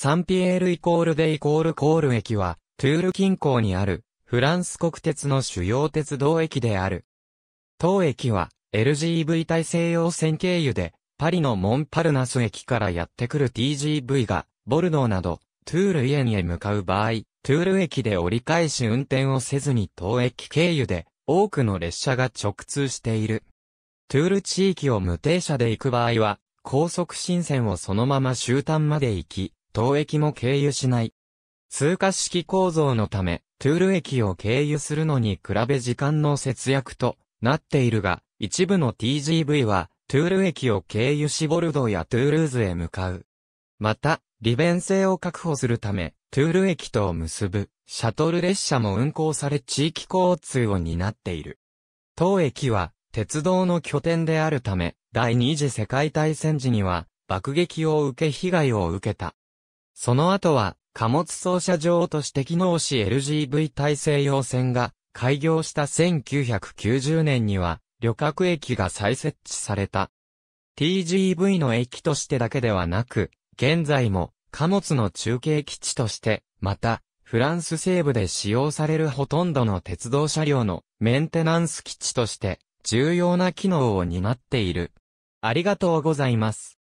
サンピエールイコールデイコールコール駅は、トゥール近郊にある、フランス国鉄の主要鉄道駅である。当駅は、LGV 大西洋線経由で、パリのモンパルナス駅からやってくる TGV が、ボルドーなど、トゥールイエンへ向かう場合、トゥール駅で折り返し運転をせずに当駅経由で、多くの列車が直通している。トゥール地域を無停車で行く場合は、高速新線をそのまま終端まで行き、東駅も経由しない。通過式構造のため、トゥール駅を経由するのに比べ時間の節約となっているが、一部の TGV は、トゥール駅を経由しボルドーやトゥールーズへ向かう。また、利便性を確保するため、トゥール駅とを結ぶ、シャトル列車も運行され地域交通を担っている。当駅は、鉄道の拠点であるため、第二次世界大戦時には、爆撃を受け被害を受けた。その後は、貨物操車場として機能し LGV 大西洋線が開業した1990年には、旅客駅が再設置された。TGV の駅としてだけではなく、現在も貨物の中継基地として、また、フランス西部で使用されるほとんどの鉄道車両のメンテナンス基地として、重要な機能を担っている。ありがとうございます。